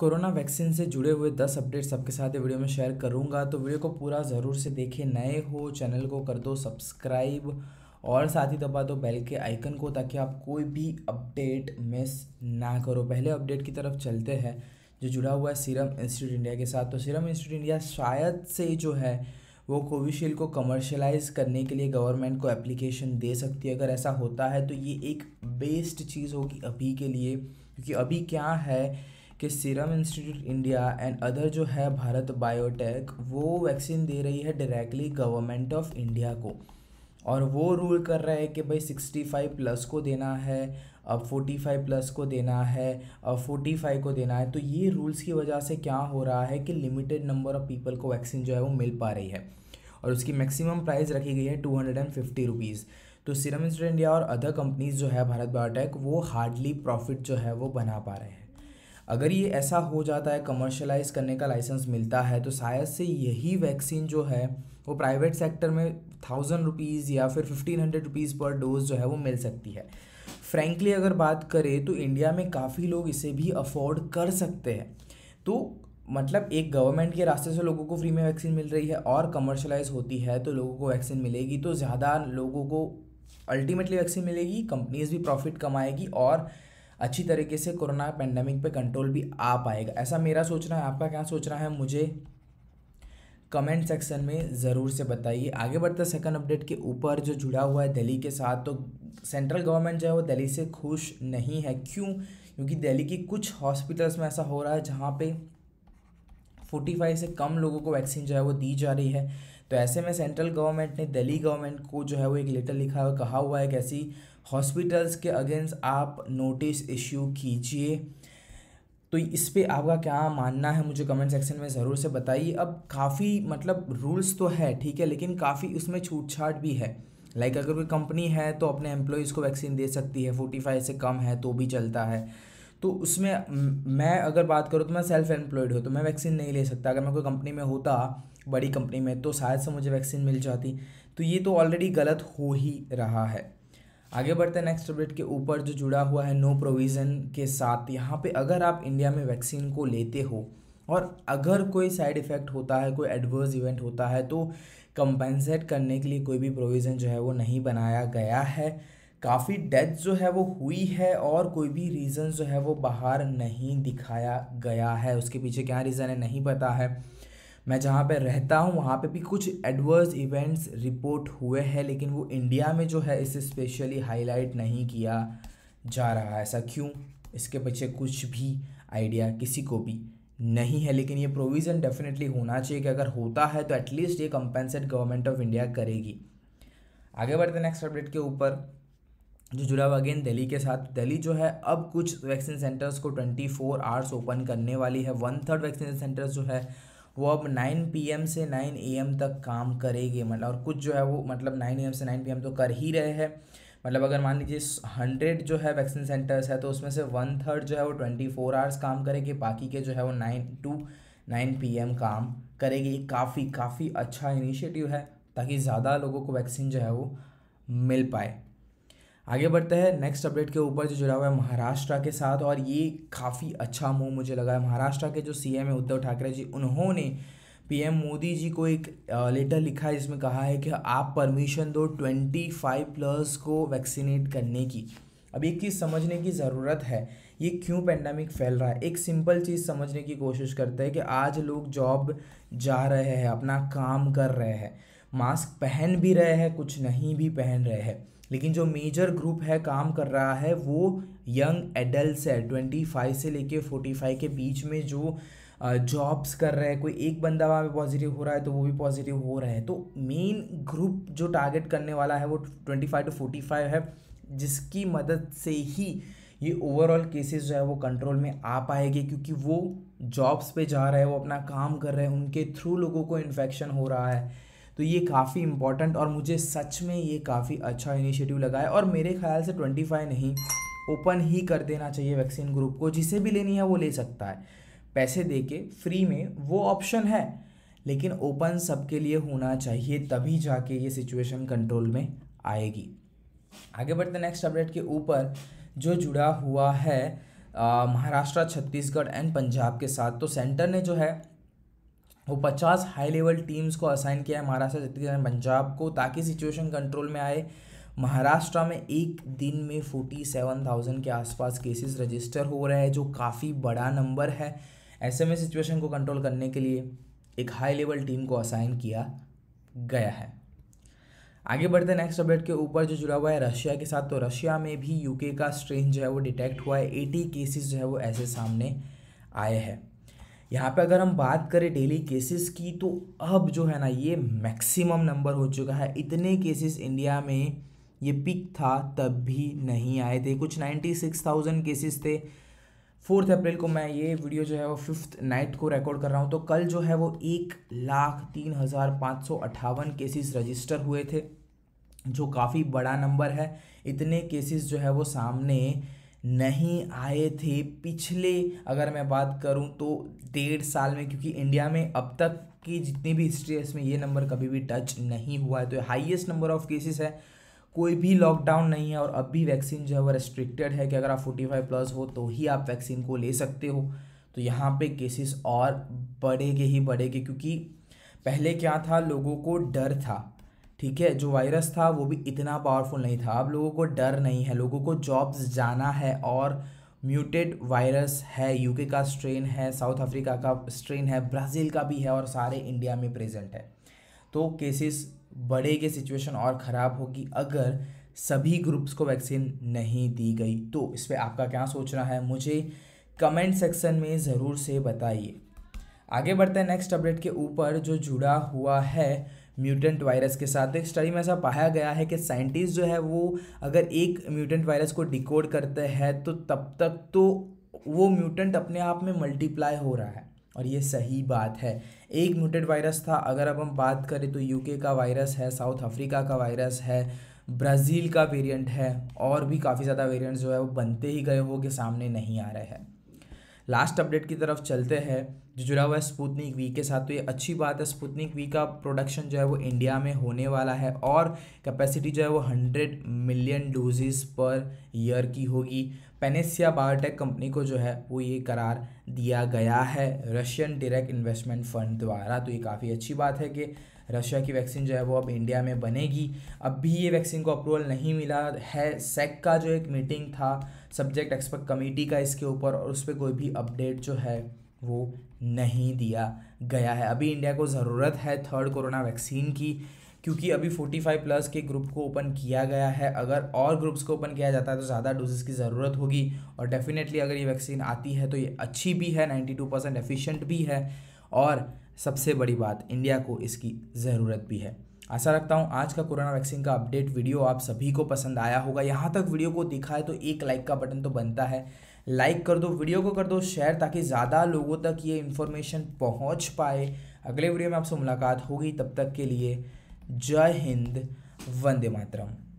corona vaccine से जुड़े हुए 10 अपडेट्स सबके साथ वीडियो में शेयर करूंगा तो वीडियो को पूरा ज़रूर से देखें नए हो चैनल को कर दो सब्सक्राइब और साथ ही दबा दो बेल के आइकन को ताकि आप कोई भी अपडेट मिस ना करो पहले अपडेट की तरफ चलते हैं जो जुड़ा हुआ है सीरम इंस्टीट्यूट इंडिया के साथ तो सीरम इंस्टीट्यूट इंडिया शायद से जो है वो कोविशील्ड को कमर्शलाइज करने के लिए गवर्नमेंट को एप्लीकेशन दे सकती है अगर ऐसा होता है तो ये एक बेस्ट चीज़ होगी अभी के लिए क्योंकि अभी क्या है कि serum institute India and other जो है भारत बायोटेक वो वैक्सीन दे रही है डायरेक्टली गवर्नमेंट ऑफ इंडिया को और वो रूल कर रहा है कि भाई सिक्सटी फाइव प्लस को देना है अब फोर्टी फाइव प्लस को देना है अब फोर्टी फाइव को देना है तो ये रूल्स की वजह से क्या हो रहा है कि लिमिटेड नंबर ऑफ़ पीपल को वैक्सीन जो है वो मिल पा रही है और उसकी मैक्सिमम प्राइस रखी गई है two hundred and fifty rupees तो सीरम इंस्टीट्यूट इंडिया और अदर कंपनीज़ जो है भारत बायोटेक वो हार्डली प्रॉफिट जो है वो बना पा रहे हैं अगर ये ऐसा हो जाता है कमर्शलाइज करने का लाइसेंस मिलता है तो शायद से यही वैक्सीन जो है वो प्राइवेट सेक्टर में थाउजेंड रुपीज़ या फिर फिफ्टीन हंड्रेड रुपीज़ पर डोज जो है वो मिल सकती है फ्रेंकली अगर बात करें तो इंडिया में काफ़ी लोग इसे भी अफोर्ड कर सकते हैं तो मतलब एक गवर्नमेंट के रास्ते से लोगों को फ्री में वैक्सीन मिल रही है और कमर्शलाइज होती है तो लोगों को वैक्सीन मिलेगी तो ज़्यादा लोगों को अल्टीमेटली वैक्सीन मिलेगी कंपनीज भी प्रॉफिट कमाएगी और अच्छी तरीके से कोरोना पेंडेमिक पे कंट्रोल भी आ पाएगा ऐसा मेरा सोचना है आपका क्या सोचना है मुझे कमेंट सेक्शन में ज़रूर से बताइए आगे बढ़ते सेकंड अपडेट के ऊपर जो जुड़ा हुआ है दिल्ली के साथ तो सेंट्रल गवर्नमेंट जो है वो दिल्ली से खुश नहीं है क्यों क्योंकि दिल्ली की कुछ हॉस्पिटल्स में ऐसा हो रहा है जहाँ पे फाइव से कम लोगों को वैक्सीन जो है वो दी जा रही है तो ऐसे में सेंट्रल गवर्नमेंट ने दिल्ली गवर्नमेंट को जो है वो एक लेटर लिखा हुआ कहा हुआ है कि ऐसी हॉस्पिटल्स के अगेंस्ट आप नोटिस इश्यू कीजिए तो इस पर आपका क्या मानना है मुझे कमेंट सेक्शन में ज़रूर से बताइए अब काफ़ी मतलब रूल्स तो है ठीक है लेकिन काफ़ी उसमें छूट छाट भी है लाइक like अगर कोई कंपनी है तो अपने एम्प्लॉयज़ को वैक्सीन दे सकती है फोर्टी फाइव से कम है तो भी चलता है तो उसमें मैं अगर बात करूँ तो मैं सेल्फ एम्प्लॉयड हूँ तो मैं वैक्सीन नहीं ले सकता अगर मैं कोई कंपनी में होता बड़ी कंपनी में तो शायद से मुझे वैक्सीन मिल जाती तो ये तो ऑलरेडी गलत हो ही रहा है आगे बढ़ते हैं नेक्स्ट अपडेट के ऊपर जो जुड़ा हुआ है नो प्रोविज़न के साथ यहाँ पे अगर आप इंडिया में वैक्सीन को लेते हो और अगर कोई साइड इफ़ेक्ट होता है कोई एडवर्स इवेंट होता है तो कंपनसेट करने के लिए कोई भी प्रोविज़न जो है वो नहीं बनाया गया है काफ़ी डेथ जो है वो हुई है और कोई भी रीज़न जो है वो बाहर नहीं दिखाया गया है उसके पीछे क्या रीज़न है नहीं पता है मैं जहाँ पे रहता हूँ वहाँ पे भी कुछ एडवर्स इवेंट्स रिपोर्ट हुए हैं लेकिन वो इंडिया में जो है इसे स्पेशली हाईलाइट नहीं किया जा रहा है ऐसा क्यों इसके पीछे कुछ भी आइडिया किसी को भी नहीं है लेकिन ये प्रोविज़न डेफिनेटली होना चाहिए कि अगर होता है तो एटलीस्ट ये कंपेंसेट गवर्नमेंट ऑफ इंडिया करेगी आगे बढ़ते नेक्स्ट अपडेट के ऊपर जो जुड़ा हुआ अगेन दिल्ली के साथ दिल्ली जो है अब कुछ वैक्सीन सेंटर्स को ट्वेंटी फोर आवर्स ओपन करने वाली है वन थर्ड वैक्सीन सेंटर्स जो है वो अब 9 पीएम से 9 एम तक काम करेंगे मतलब और कुछ जो है वो मतलब 9 एम से 9 पीएम तो कर ही रहे हैं मतलब अगर मान लीजिए हंड्रेड जो है वैक्सीन सेंटर्स है तो उसमें से वन थर्ड जो है वो ट्वेंटी फोर आवर्स काम करेगी बाकी के जो है वो nine to nine P M काम करेगी काफ़ी काफ़ी अच्छा इनिशिएटिव है ताकि ज़्यादा लोगों को वैक्सीन जो है वो मिल पाए आगे बढ़ते हैं नेक्स्ट अपडेट के ऊपर जो जुड़ा हुआ है महाराष्ट्र के साथ और ये काफ़ी अच्छा मूव मुझे लगा है महाराष्ट्र के जो सीएम है उद्धव ठाकरे जी उन्होंने पीएम मोदी जी को एक लेटर लिखा है जिसमें कहा है कि आप परमिशन दो ट्वेंटी फाइव प्लस को वैक्सीनेट करने की अब एक चीज़ समझने की ज़रूरत है ये क्यों पेंडेमिक फैल रहा है एक सिंपल चीज़ समझने की कोशिश करते हैं कि आज लोग जॉब जा रहे हैं अपना काम कर रहे हैं मास्क पहन भी रहे हैं कुछ नहीं भी पहन रहे हैं लेकिन जो मेजर ग्रुप है काम कर रहा है वो यंग एडल्ट है ट्वेंटी फाइव से लेके फोर्टी फाइव के बीच में जो जॉब्स कर रहे हैं कोई एक बंदा वहाँ पे पॉजिटिव हो रहा है तो वो भी पॉजिटिव हो रहे हैं तो मेन ग्रुप जो टारगेट करने वाला है वो twenty five to forty five है जिसकी मदद से ही ये ओवरऑल केसेस जो है वो कंट्रोल में आ पाएगी क्योंकि वो जॉब्स पे जा रहे हैं वो अपना काम कर रहे हैं उनके थ्रू लोगों को इन्फेक्शन हो रहा है तो ये काफ़ी इंपॉर्टेंट और मुझे सच में ये काफ़ी अच्छा इनिशिएटिव लगा है और मेरे ख्याल से ट्वेंटी फाइव नहीं ओपन ही कर देना चाहिए वैक्सीन ग्रुप को जिसे भी लेनी है वो ले सकता है पैसे दे के फ्री में वो ऑप्शन है लेकिन ओपन सबके लिए होना चाहिए तभी जाके ये सिचुएशन कंट्रोल में आएगी आगे बढ़ते नेक्स्ट अपडेट के ऊपर जो जुड़ा हुआ है महाराष्ट्र छत्तीसगढ़ एंड पंजाब के साथ तो सेंटर ने जो है वो पचास हाई लेवल टीम्स को असाइन किया है महाराष्ट्र छत्तीसगढ़ पंजाब को ताकि सिचुएशन कंट्रोल में आए महाराष्ट्र में एक दिन में फोर्टी सेवन थाउजेंड के आसपास केसेस रजिस्टर हो रहे हैं जो काफ़ी बड़ा नंबर है ऐसे में सिचुएशन को कंट्रोल करने के लिए एक हाई लेवल टीम को असाइन किया गया है आगे बढ़ते नेक्स्ट अपडेट के ऊपर जो जुड़ा हुआ है रशिया के साथ तो रशिया में भी यूके का स्ट्रेन जो है वो डिटेक्ट हुआ है एटी केसेस जो है वो ऐसे सामने आए हैं यहाँ पे अगर हम बात करें डेली केसेस की तो अब जो है ना ये मैक्सिमम नंबर हो चुका है इतने केसेस इंडिया में ये पिक था तब भी नहीं आए थे कुछ नाइन्टी सिक्स थाउजेंड केसेस थे फोर्थ अप्रैल को मैं ये वीडियो जो है वो फिफ्थ नाइट को रिकॉर्ड कर रहा हूँ तो कल जो है वो एक लाख तीन हज़ार पाँच सौ अट्ठावन केसेस रजिस्टर हुए थे जो काफ़ी बड़ा नंबर है इतने केसेस जो है वो सामने नहीं आए थे पिछले अगर मैं बात करूं तो डेढ़ साल में क्योंकि इंडिया में अब तक की जितनी भी हिस्ट्री है इसमें ये नंबर कभी भी टच नहीं हुआ है तो हाईएस्ट नंबर ऑफ केसेस है कोई भी लॉकडाउन नहीं है और अब भी वैक्सीन जो है वो रेस्ट्रिक्टेड है कि अगर आप फोर्टी फाइव प्लस हो तो ही आप वैक्सीन को ले सकते हो तो यहाँ पे केसेस और बढ़ेंगे ही बढ़ेंगे क्योंकि पहले क्या था लोगों को डर था ठीक है जो वायरस था वो भी इतना पावरफुल नहीं था अब लोगों को डर नहीं है लोगों को जॉब्स जाना है और म्यूटेड वायरस है यूके का स्ट्रेन है साउथ अफ्रीका का स्ट्रेन है ब्राज़ील का भी है और सारे इंडिया में प्रेजेंट है तो केसेस के सिचुएशन और ख़राब होगी अगर सभी ग्रुप्स को वैक्सीन नहीं दी गई तो इस पर आपका क्या सोचना है मुझे कमेंट सेक्शन में ज़रूर से बताइए आगे बढ़ते हैं नेक्स्ट अपडेट के ऊपर जो जुड़ा हुआ है म्यूटेंट वायरस के साथ एक तो स्टडी में ऐसा पाया गया है कि साइंटिस्ट जो है वो अगर एक म्यूटेंट वायरस को डिकोड करते हैं तो तब तक तो वो म्यूटेंट अपने आप में मल्टीप्लाई हो रहा है और ये सही बात है एक म्यूटेंट वायरस था अगर अब हम बात करें तो यूके का वायरस है साउथ अफ्रीका का वायरस है ब्राज़ील का वेरिएंट है और भी काफ़ी ज़्यादा वेरियंट जो है वो बनते ही गए हो के सामने नहीं आ रहे हैं लास्ट अपडेट की तरफ चलते हैं जो जुड़ा हुआ है स्पुतनिक वी के साथ तो ये अच्छी बात है स्पुतनिक वी का प्रोडक्शन जो है वो इंडिया में होने वाला है और कैपेसिटी जो है वो hundred million doses per year की होगी पेनेसिया बायोटेक कंपनी को जो है वो ये करार दिया गया है रशियन डायरेक्ट इन्वेस्टमेंट फंड द्वारा तो ये काफ़ी अच्छी बात है कि रशिया की वैक्सीन जो है वो अब इंडिया में बनेगी अब भी ये वैक्सीन को अप्रूवल नहीं मिला है सेक का जो एक मीटिंग था सब्जेक्ट एक्सपर्ट कमेटी का इसके ऊपर और उस पर कोई भी अपडेट जो है वो नहीं दिया गया है अभी इंडिया को ज़रूरत है थर्ड कोरोना वैक्सीन की क्योंकि अभी 45 प्लस के ग्रुप को ओपन किया गया है अगर और ग्रुप्स को ओपन किया जाता है तो ज़्यादा डोजेस की ज़रूरत होगी और डेफिनेटली अगर ये वैक्सीन आती है तो ये अच्छी भी है 92 परसेंट एफिशेंट भी है और सबसे बड़ी बात इंडिया को इसकी ज़रूरत भी है आशा रखता हूँ आज का कोरोना वैक्सीन का अपडेट वीडियो आप सभी को पसंद आया होगा यहाँ तक वीडियो को दिखा है तो एक लाइक का बटन तो बनता है लाइक कर दो वीडियो को कर दो शेयर ताकि ज़्यादा लोगों तक ये इन्फॉर्मेशन पहुँच पाए अगले वीडियो में आपसे मुलाकात होगी तब तक के लिए जय हिंद वंदे मातरम